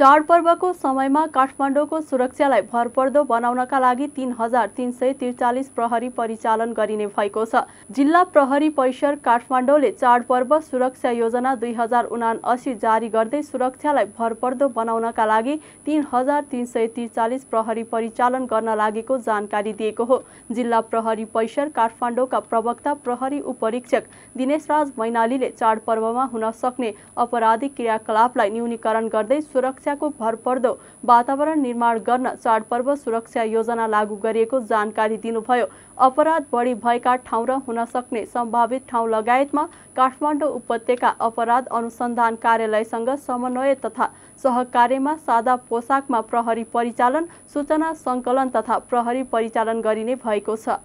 चाडपर्वको समयमा काठमाडौँको सुरक्षालाई भरपर्दो बनाउनका लागि तीन हजार तिन सय त्रिचालिस प्रहरी परिचालन गरिने भएको छ जिल्ला प्रहरी परिसर काठमाडौँले चाडपर्व सुरक्षा योजना दुई हजार उना असी जारी गर्दै सुरक्षालाई भरपर्दो बनाउनका लागि तीन हजार तिन सय त्रिचालिस प्रहरी परिचालन गर्न लागेको जानकारी दिएको हो जिल्ला प्रहरी परिसर काठमाडौँका प्रवक्ता प्रहरी उपरीक्षक दिनेशराज मैनालीले चाडपर्वमा हुन सक्ने अपराधिक क्रियाकलापलाई न्यूनीकरण गर्दै सुरक्षा सुरक्षाको भरपर्दो वातावरण निर्माण गर्न चाडपर्व सुरक्षा योजना लागू गरिएको जानकारी दिनुभयो अपराध बढी भएका ठाउँ र हुन सक्ने सम्भावित ठाउँ लगायतमा काठमाडौँ उपत्यका अपराध अनुसन्धान कार्यालयसँग समन्वय तथा सहकार्यमा सादा पोसाकमा प्रहरी परिचालन सूचना सङ्कलन तथा प्रहरी परिचालन गरिने भएको छ